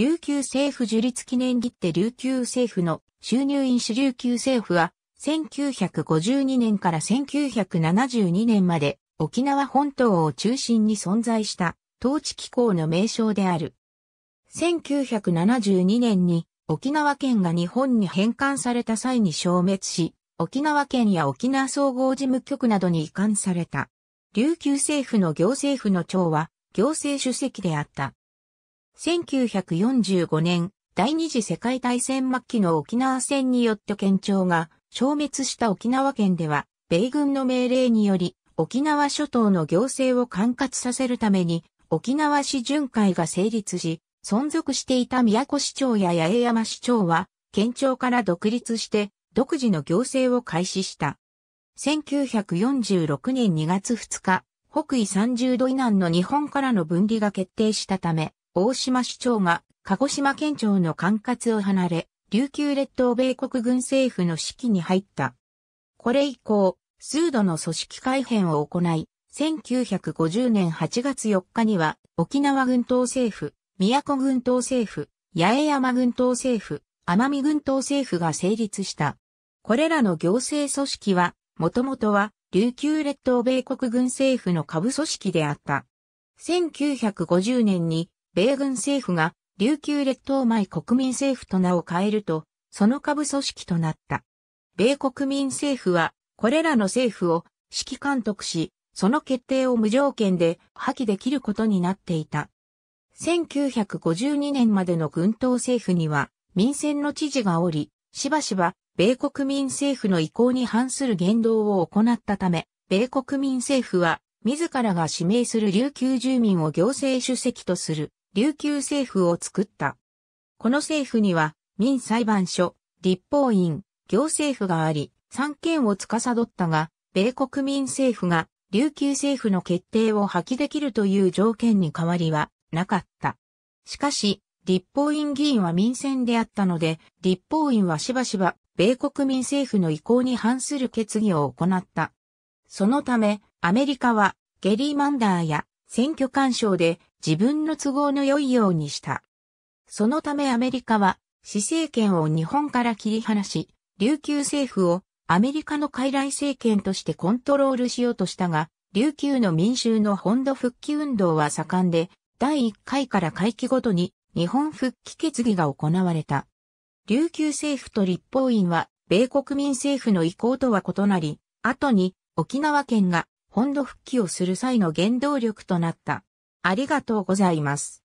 琉球政府樹立記念切手琉球政府の収入印紙琉球政府は、1952年から1972年まで沖縄本島を中心に存在した統治機構の名称である。1972年に沖縄県が日本に返還された際に消滅し、沖縄県や沖縄総合事務局などに移管された。琉球政府の行政府の長は行政主席であった。1945年、第二次世界大戦末期の沖縄戦によって県庁が消滅した沖縄県では、米軍の命令により、沖縄諸島の行政を管轄させるために、沖縄市巡回が成立し、存続していた宮古市長や八重山市長は、県庁から独立して、独自の行政を開始した。1946年2月2日、北緯30度以南の日本からの分離が決定したため、大島市長が鹿児島県庁の管轄を離れ、琉球列島米国軍政府の指揮に入った。これ以降、数度の組織改変を行い、1950年8月4日には、沖縄軍島政府、宮古軍島政府、八重山軍島政府、奄美軍島政府が成立した。これらの行政組織は、もともとは、琉球列島米国軍政府の下部組織であった。1950年に米軍政府が琉球列島前国民政府と名を変えると、その下部組織となった。米国民政府は、これらの政府を指揮監督し、その決定を無条件で破棄できることになっていた。1952年までの軍統政府には民選の知事がおり、しばしば米国民政府の意向に反する言動を行ったため、米国民政府は自らが指名する琉球住民を行政主席とする。琉球政府を作った。この政府には、民裁判所、立法院、行政府があり、三権を司ったが、米国民政府が琉球政府の決定を破棄できるという条件に変わりはなかった。しかし、立法院議員は民選であったので、立法院はしばしば米国民政府の意向に反する決議を行った。そのため、アメリカはゲリーマンダーや選挙干渉で自分の都合の良いようにした。そのためアメリカは、市政権を日本から切り離し、琉球政府をアメリカの傀儡政権としてコントロールしようとしたが、琉球の民衆の本土復帰運動は盛んで、第1回から会期ごとに日本復帰決議が行われた。琉球政府と立法院は、米国民政府の意向とは異なり、後に沖縄県が本土復帰をする際の原動力となった。ありがとうございます。